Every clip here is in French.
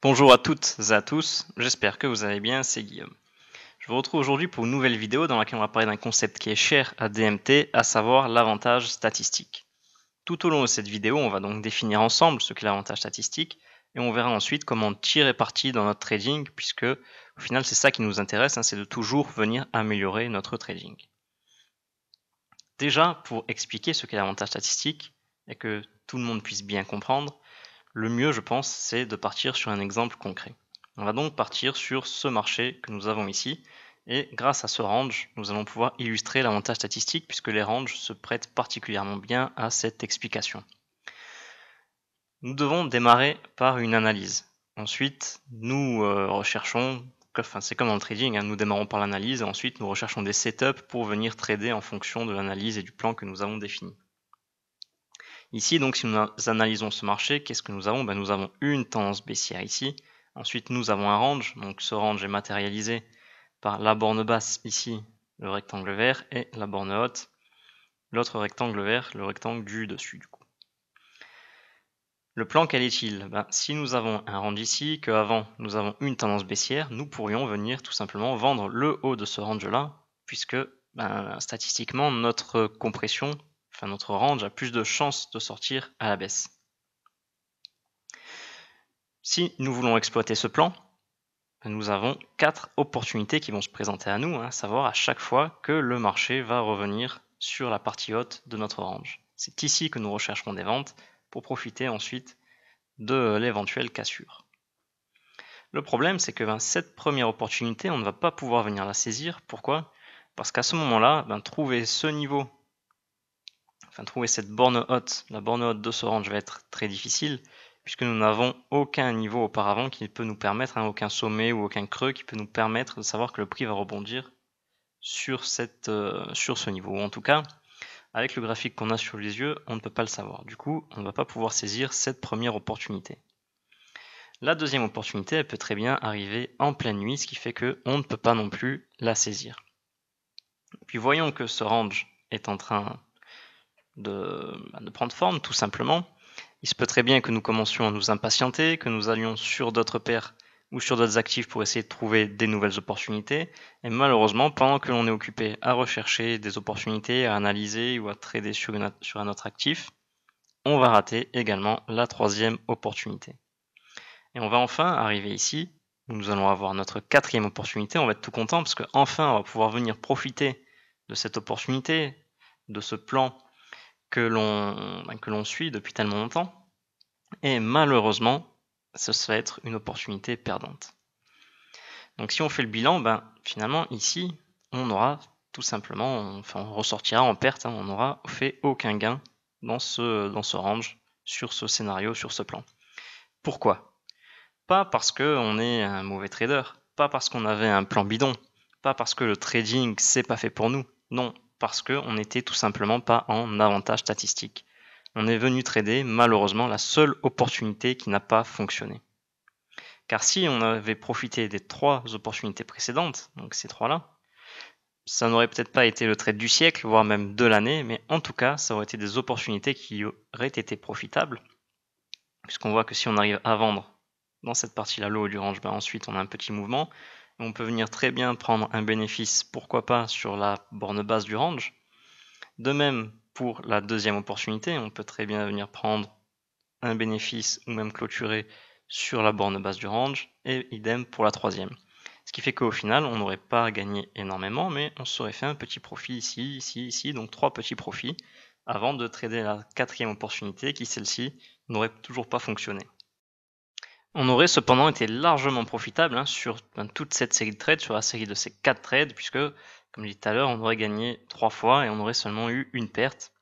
Bonjour à toutes et à tous, j'espère que vous allez bien, c'est Guillaume. Je vous retrouve aujourd'hui pour une nouvelle vidéo dans laquelle on va parler d'un concept qui est cher à DMT, à savoir l'avantage statistique. Tout au long de cette vidéo, on va donc définir ensemble ce qu'est l'avantage statistique et on verra ensuite comment tirer parti dans notre trading puisque au final c'est ça qui nous intéresse, hein, c'est de toujours venir améliorer notre trading. Déjà, pour expliquer ce qu'est l'avantage statistique et que tout le monde puisse bien comprendre, le mieux, je pense, c'est de partir sur un exemple concret. On va donc partir sur ce marché que nous avons ici, et grâce à ce range, nous allons pouvoir illustrer l'avantage statistique, puisque les ranges se prêtent particulièrement bien à cette explication. Nous devons démarrer par une analyse. Ensuite, nous euh, recherchons, enfin c'est comme dans le trading, hein, nous démarrons par l'analyse, et ensuite nous recherchons des setups pour venir trader en fonction de l'analyse et du plan que nous avons défini. Ici, donc, si nous analysons ce marché, qu'est-ce que nous avons ben, Nous avons une tendance baissière ici. Ensuite, nous avons un range. Donc, ce range est matérialisé par la borne basse ici, le rectangle vert, et la borne haute, l'autre rectangle vert, le rectangle du dessus, du coup. Le plan, quel est-il ben, Si nous avons un range ici, qu'avant nous avons une tendance baissière, nous pourrions venir tout simplement vendre le haut de ce range-là, puisque ben, statistiquement, notre compression notre range a plus de chances de sortir à la baisse. Si nous voulons exploiter ce plan, nous avons quatre opportunités qui vont se présenter à nous, hein, à savoir à chaque fois que le marché va revenir sur la partie haute de notre range. C'est ici que nous rechercherons des ventes pour profiter ensuite de l'éventuelle cassure. Le problème, c'est que ben, cette première opportunité, on ne va pas pouvoir venir la saisir. Pourquoi Parce qu'à ce moment-là, ben, trouver ce niveau trouver cette borne haute, la borne haute de ce range va être très difficile, puisque nous n'avons aucun niveau auparavant qui peut nous permettre, hein, aucun sommet ou aucun creux qui peut nous permettre de savoir que le prix va rebondir sur, cette, euh, sur ce niveau. en tout cas, avec le graphique qu'on a sur les yeux, on ne peut pas le savoir. Du coup, on ne va pas pouvoir saisir cette première opportunité. La deuxième opportunité, elle peut très bien arriver en pleine nuit, ce qui fait qu'on ne peut pas non plus la saisir. Puis voyons que ce range est en train bah, de, prendre forme, tout simplement. Il se peut très bien que nous commencions à nous impatienter, que nous allions sur d'autres paires ou sur d'autres actifs pour essayer de trouver des nouvelles opportunités. Et malheureusement, pendant que l'on est occupé à rechercher des opportunités, à analyser ou à trader sur, sur un autre actif, on va rater également la troisième opportunité. Et on va enfin arriver ici, où nous allons avoir notre quatrième opportunité. On va être tout content parce qu'enfin, on va pouvoir venir profiter de cette opportunité, de ce plan que l'on ben, que l'on suit depuis tellement longtemps. Et malheureusement, ce va être une opportunité perdante. Donc si on fait le bilan, ben, finalement ici, on aura tout simplement, on, enfin, on ressortira en perte, hein, on n'aura fait aucun gain dans ce, dans ce range, sur ce scénario, sur ce plan. Pourquoi Pas parce qu'on est un mauvais trader, pas parce qu'on avait un plan bidon, pas parce que le trading c'est pas fait pour nous, non, parce qu'on n'était tout simplement pas en avantage statistique. On est venu trader malheureusement la seule opportunité qui n'a pas fonctionné. Car si on avait profité des trois opportunités précédentes, donc ces trois-là, ça n'aurait peut-être pas été le trade du siècle, voire même de l'année, mais en tout cas, ça aurait été des opportunités qui auraient été profitables. Puisqu'on voit que si on arrive à vendre dans cette partie-là, l'eau du range, ben ensuite on a un petit mouvement. On peut venir très bien prendre un bénéfice, pourquoi pas, sur la borne basse du range. De même, pour la deuxième opportunité, on peut très bien venir prendre un bénéfice ou même clôturer sur la borne basse du range et idem pour la troisième. Ce qui fait qu'au final, on n'aurait pas gagné énormément, mais on serait fait un petit profit ici, ici, ici, donc trois petits profits avant de trader la quatrième opportunité qui, celle-ci, n'aurait toujours pas fonctionné. On aurait cependant été largement profitable hein, sur ben, toute cette série de trades, sur la série de ces 4 trades, puisque, comme je dit tout à l'heure, on aurait gagné 3 fois et on aurait seulement eu une perte.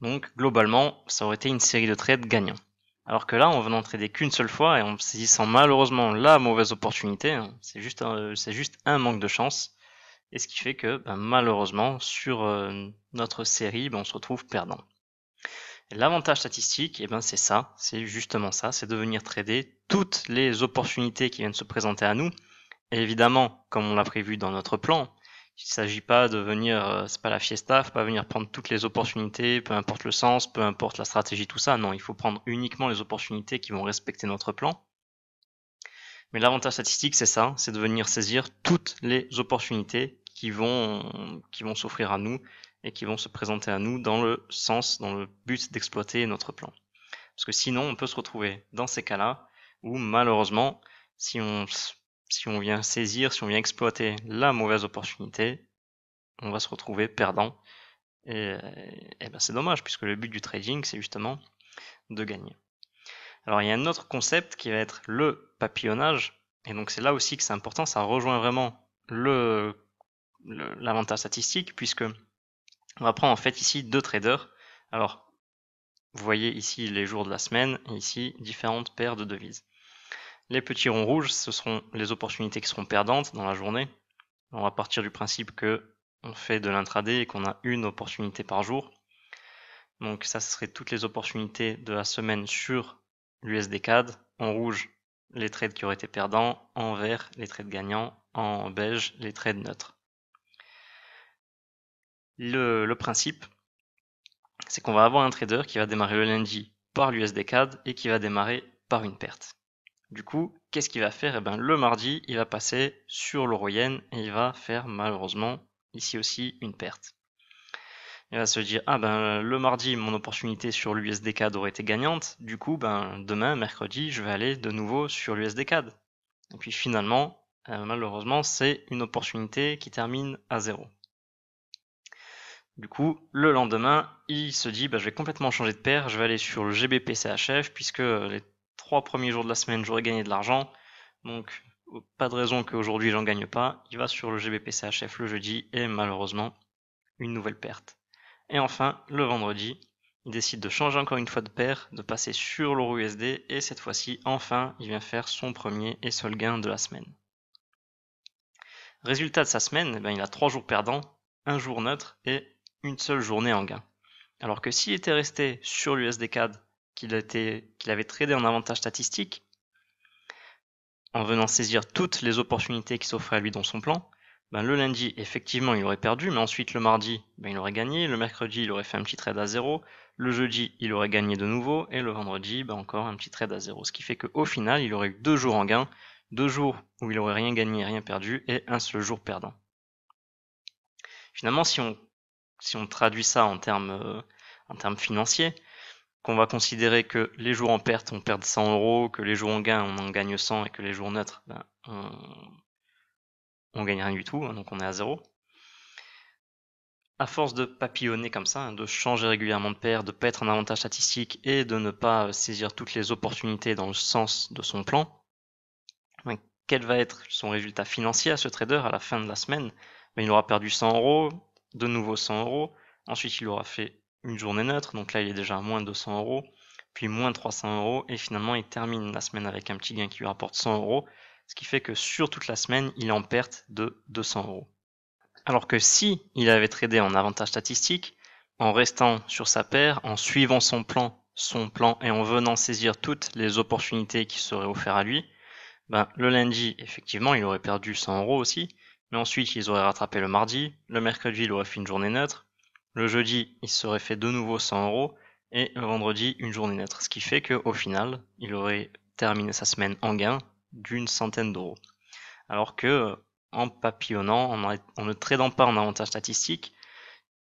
Donc globalement, ça aurait été une série de trades gagnants. Alors que là, on venant trader qu'une seule fois et en saisissant malheureusement la mauvaise opportunité, hein, c'est juste, un, euh, juste un manque de chance. Et ce qui fait que ben, malheureusement, sur euh, notre série, ben, on se retrouve perdant. L'avantage statistique, eh ben c'est ça, c'est justement ça, c'est de venir trader toutes les opportunités qui viennent se présenter à nous. Et évidemment, comme on l'a prévu dans notre plan, il ne s'agit pas de venir, euh, c'est pas la fiesta, faut pas venir prendre toutes les opportunités, peu importe le sens, peu importe la stratégie, tout ça. Non, il faut prendre uniquement les opportunités qui vont respecter notre plan. Mais l'avantage statistique, c'est ça, c'est de venir saisir toutes les opportunités qui vont, qui vont s'offrir à nous et qui vont se présenter à nous dans le sens, dans le but d'exploiter notre plan. Parce que sinon, on peut se retrouver dans ces cas-là où malheureusement, si on, si on vient saisir, si on vient exploiter la mauvaise opportunité, on va se retrouver perdant. Et, ben c'est dommage, puisque le but du trading, c'est justement de gagner. Alors il y a un autre concept qui va être le papillonnage, et donc c'est là aussi que c'est important, ça rejoint vraiment le l'avantage statistique, puisque on va prendre en fait ici deux traders. Alors, vous voyez ici les jours de la semaine et ici différentes paires de devises. Les petits ronds rouges, ce seront les opportunités qui seront perdantes dans la journée. On va partir du principe que on fait de l'intraday et qu'on a une opportunité par jour. Donc ça, ce serait toutes les opportunités de la semaine sur l'USD CAD. En rouge, les trades qui auraient été perdants. En vert, les trades gagnants. En beige, les trades neutres. Le, principe, c'est qu'on va avoir un trader qui va démarrer le lundi par lusd et qui va démarrer par une perte. Du coup, qu'est-ce qu'il va faire eh bien, Le mardi, il va passer sur l'euro yen et il va faire malheureusement ici aussi une perte. Il va se dire Ah ben le mardi, mon opportunité sur l'USD-CAD aurait été gagnante, du coup, ben, demain, mercredi, je vais aller de nouveau sur lusd Et puis finalement, euh, malheureusement, c'est une opportunité qui termine à zéro. Du coup, le lendemain, il se dit bah, je vais complètement changer de paire, je vais aller sur le GBP-CHF, puisque euh, les trois premiers jours de la semaine, j'aurais gagné de l'argent. Donc, pas de raison qu'aujourd'hui, j'en gagne pas. Il va sur le GBP-CHF le jeudi, et malheureusement, une nouvelle perte. Et enfin, le vendredi, il décide de changer encore une fois de paire, de passer sur l'euro USD, et cette fois-ci, enfin, il vient faire son premier et seul gain de la semaine. Résultat de sa semaine, eh ben, il a trois jours perdants, un jour neutre et une seule journée en gain. Alors que s'il était resté sur l'USDCAD qu'il avait tradé en avantage statistique, en venant saisir toutes les opportunités qui s'offraient à lui dans son plan, ben, le lundi, effectivement, il aurait perdu, mais ensuite le mardi, ben, il aurait gagné, le mercredi, il aurait fait un petit trade à zéro, le jeudi, il aurait gagné de nouveau, et le vendredi, ben, encore un petit trade à zéro. Ce qui fait qu'au final, il aurait eu deux jours en gain, deux jours où il aurait rien gagné, rien perdu, et un seul jour perdant. Finalement, si on si on traduit ça en termes, euh, en financiers, qu'on va considérer que les jours en perte, on perd 100 euros, que les jours en gain, on en gagne 100, et que les jours neutres, ben, on, on gagne rien du tout, hein, donc on est à zéro. À force de papillonner comme ça, hein, de changer régulièrement de paire, de ne pas être avantage statistique et de ne pas euh, saisir toutes les opportunités dans le sens de son plan, ben, quel va être son résultat financier à ce trader à la fin de la semaine ben, Il aura perdu 100 euros, de nouveau 100 euros. Ensuite, il aura fait une journée neutre, donc là, il est déjà à moins 200 euros, puis moins 300 euros, et finalement, il termine la semaine avec un petit gain qui lui rapporte 100 euros, ce qui fait que sur toute la semaine, il est en perte de 200 euros. Alors que si il avait tradé en avantage statistique, en restant sur sa paire, en suivant son plan, son plan et en venant saisir toutes les opportunités qui seraient offertes à lui, ben, le lundi, effectivement, il aurait perdu 100 euros aussi, mais ensuite, ils auraient rattrapé le mardi, le mercredi, il aurait fait une journée neutre, le jeudi, il serait fait de nouveau 100 euros, et le vendredi, une journée neutre. Ce qui fait qu'au final, il aurait terminé sa semaine en gain d'une centaine d'euros. Alors que, en papillonnant, en, ne tradant pas en avantage statistique,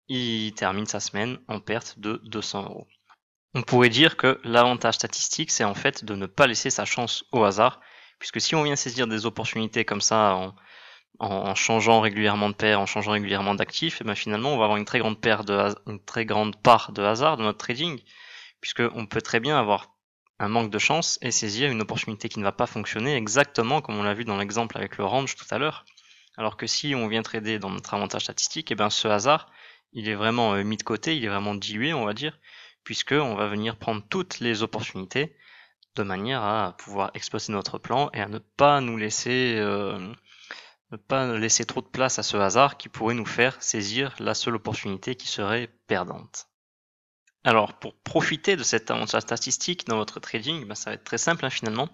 il termine sa semaine en perte de 200 euros. On pourrait dire que l'avantage statistique, c'est en fait de ne pas laisser sa chance au hasard, puisque si on vient saisir des opportunités comme ça en, en, changeant régulièrement de paire, en changeant régulièrement d'actifs, et ben finalement on va avoir une très grande paire de une très grande part de hasard de notre trading, puisque on peut très bien avoir un manque de chance et saisir une opportunité qui ne va pas fonctionner exactement comme on l'a vu dans l'exemple avec le range tout à l'heure. Alors que si on vient trader dans notre avantage statistique, et ben ce hasard, il est vraiment euh, mis de côté, il est vraiment dilué, on va dire, puisque on va venir prendre toutes les opportunités de manière à pouvoir exploser notre plan et à ne pas nous laisser euh, ne pas laisser trop de place à ce hasard qui pourrait nous faire saisir la seule opportunité qui serait perdante. Alors, pour profiter de cette annonce statistique dans votre trading, bah, ça va être très simple hein, finalement.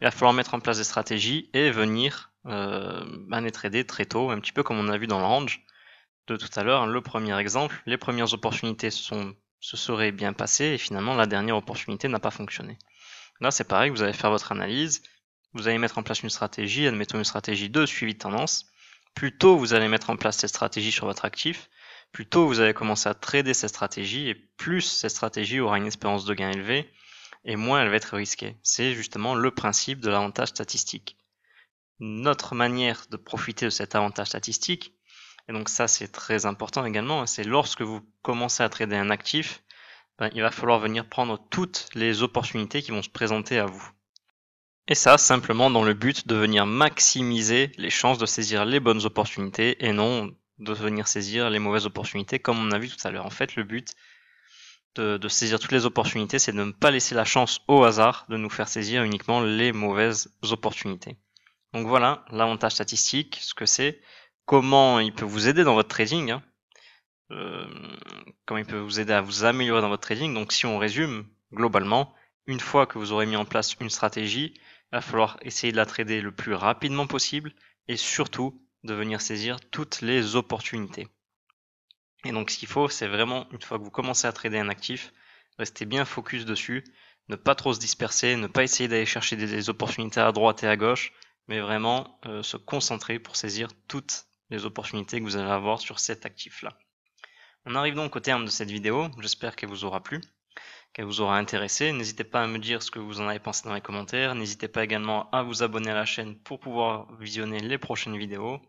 Il va falloir mettre en place des stratégies et venir euh, ben, les trader très tôt, un petit peu comme on a vu dans le range de tout à l'heure. le premier exemple, les premières opportunités se seraient bien passées et finalement la dernière opportunité n'a pas fonctionné. Là, c'est pareil, vous allez faire votre analyse, vous allez mettre en place une stratégie, admettons une stratégie de suivi de tendance. Plus tôt vous allez mettre en place cette stratégie sur votre actif, plus tôt vous allez commencer à trader cette stratégie, et plus cette stratégie aura une espérance de gain élevée, et moins elle va être risquée. C'est justement le principe de l'avantage statistique. Notre manière de profiter de cet avantage statistique, et donc ça c'est très important également, c'est lorsque vous commencez à trader un actif, ben, il va falloir venir prendre toutes les opportunités qui vont se présenter à vous. Et ça, simplement dans le but de venir maximiser les chances de saisir les bonnes opportunités et non de venir saisir les mauvaises opportunités comme on a vu tout à l'heure. En fait, le but de, saisir toutes les opportunités, c'est de ne pas laisser la chance au hasard de nous faire saisir uniquement les mauvaises opportunités. Donc voilà, l'avantage statistique, ce que c'est, comment il peut vous aider dans votre trading, hein. euh, comment il peut vous aider à vous améliorer dans votre trading. Donc si on résume, globalement, une fois que vous aurez mis en place une stratégie, il va falloir essayer de la trader le plus rapidement possible et surtout de venir saisir toutes les opportunités. Et donc ce qu'il faut, c'est vraiment, une fois que vous commencez à trader un actif, rester bien focus dessus, ne pas trop se disperser, ne pas essayer d'aller chercher des, opportunités à droite et à gauche, mais vraiment euh, se concentrer pour saisir toutes les opportunités que vous allez avoir sur cet actif-là. On arrive donc au terme de cette vidéo, j'espère qu'elle vous aura plu qu'elle vous aura intéressé. N'hésitez pas à me dire ce que vous en avez pensé dans les commentaires. N'hésitez pas également à vous abonner à la chaîne pour pouvoir visionner les prochaines vidéos.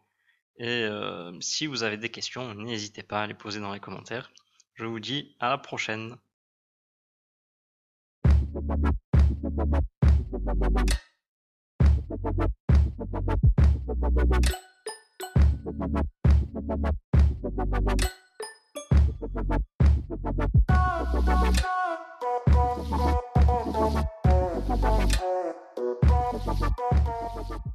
Et euh, si vous avez des questions, n'hésitez pas à les poser dans les commentaires. Je vous dis à la prochaine. Thank you.